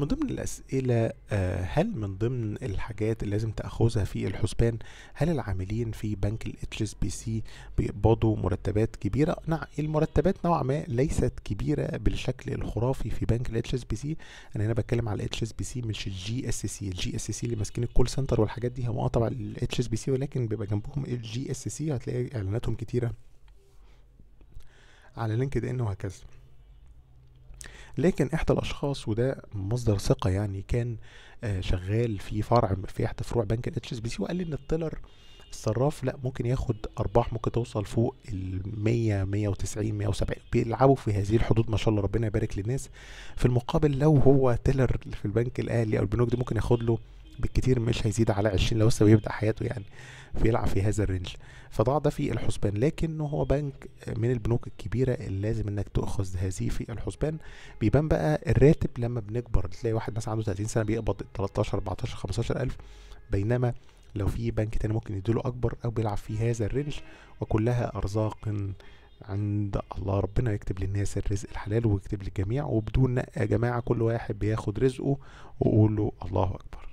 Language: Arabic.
من ضمن الأسئلة آه، هل من ضمن الحاجات اللي لازم تأخذها في الحسبان هل العاملين في بنك الـ HSBC بيقبضوا مرتبات كبيرة؟ نعم المرتبات نوعا ما ليست كبيرة بالشكل الخرافي في بنك الـ HSBC أنا هنا بتكلم على الـ HSBC مش الجي اس سي الجي اس سي اللي ماسكين الكول سنتر والحاجات دي هم اه طبعا الـ HSBC ولكن بيبقى جنبهم الجي اس سي هتلاقي إعلاناتهم كتيرة على لينكد إن وهكذا لكن احدى الاشخاص وده مصدر ثقه يعني كان آه، شغال في فرع في احدى فروع بنك الاتش اس بي سي وقال لي ان التيلر الصراف لا ممكن ياخد ارباح ممكن توصل فوق ال 100 190 170 بيلعبوا في هذه الحدود ما شاء الله ربنا يبارك للناس في المقابل لو هو تيلر في البنك الاهلي او البنوك دي ممكن ياخد له بالكتير مش هيزيد على 20 لو لسه بيبدا حياته يعني بيلعب في هذا الرينج فضاع ده في الحسبان لكنه هو بنك من البنوك الكبيره اللي لازم انك تاخذ هذه في الحسبان بيبان بقى الراتب لما بنكبر تلاقي واحد مثلا عنده 30 سنه بيقبض 13 14 15000 بينما لو في بنك تاني ممكن يديله اكبر او بيلعب في هذا الرينج وكلها ارزاق عند الله ربنا يكتب للناس الرزق الحلال ويكتب للجميع وبدون يا جماعه كل واحد بياخد رزقه وقول له الله اكبر